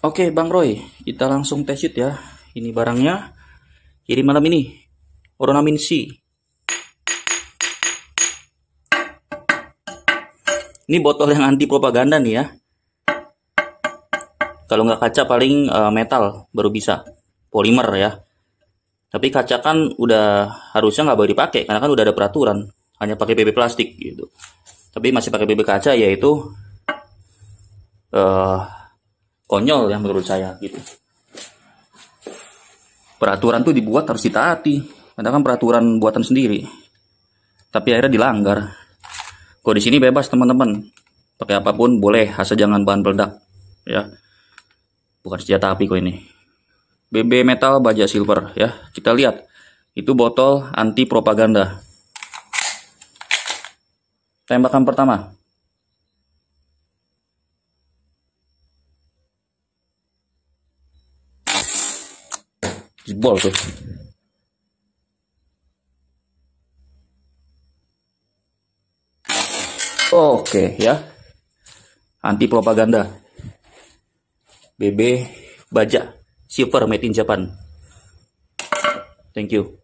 Oke Bang Roy, kita langsung tes it ya. Ini barangnya. kirim malam ini, Oronamin C. Ini botol yang anti propaganda nih ya. Kalau nggak kaca paling uh, metal baru bisa. Polimer ya. Tapi kaca kan udah harusnya nggak boleh dipakai karena kan udah ada peraturan. Hanya pakai BB plastik gitu. Tapi masih pakai BB kaca yaitu uh, konyol ya menurut saya gitu peraturan tuh dibuat harus ditaati karena kan peraturan buatan sendiri tapi akhirnya dilanggar kok di sini bebas teman-teman pakai apapun boleh asal jangan bahan peledak ya bukan senjata api kok ini BB metal baja silver ya kita lihat itu botol anti propaganda tembakan pertama jebol tuh Oke ya. Anti propaganda. BB Baja Silver Made in Japan. Thank you.